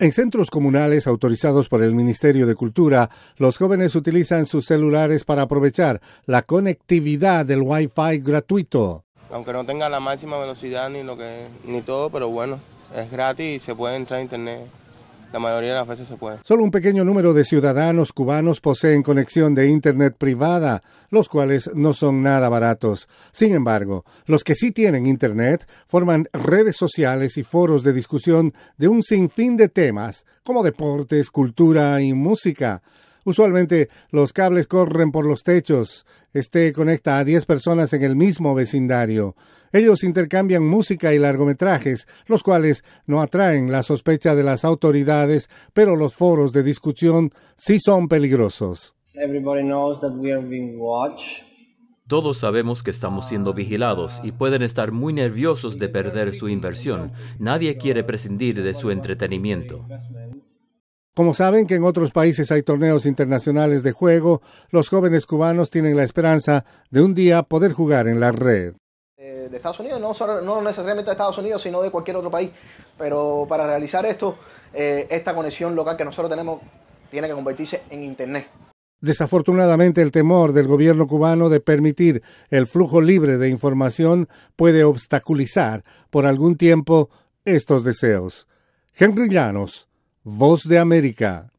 En centros comunales autorizados por el Ministerio de Cultura, los jóvenes utilizan sus celulares para aprovechar la conectividad del Wi-Fi gratuito. Aunque no tenga la máxima velocidad ni lo que ni todo, pero bueno, es gratis y se puede entrar a internet la mayoría de las veces se puede. Solo un pequeño número de ciudadanos cubanos poseen conexión de Internet privada, los cuales no son nada baratos. Sin embargo, los que sí tienen Internet forman redes sociales y foros de discusión de un sinfín de temas, como deportes, cultura y música. Usualmente los cables corren por los techos. Este conecta a 10 personas en el mismo vecindario. Ellos intercambian música y largometrajes, los cuales no atraen la sospecha de las autoridades, pero los foros de discusión sí son peligrosos. Todos sabemos que estamos siendo vigilados y pueden estar muy nerviosos de perder su inversión. Nadie quiere prescindir de su entretenimiento. Como saben que en otros países hay torneos internacionales de juego, los jóvenes cubanos tienen la esperanza de un día poder jugar en la red. Eh, de Estados Unidos, no, necesariamente de Estados Unidos, sino de cualquier otro país. Pero para realizar esto, eh, esta conexión local que nosotros tenemos tiene que convertirse en Internet. Desafortunadamente, el temor del gobierno cubano de permitir el flujo libre de información puede obstaculizar por algún tiempo estos deseos. Henry Llanos, Voz de América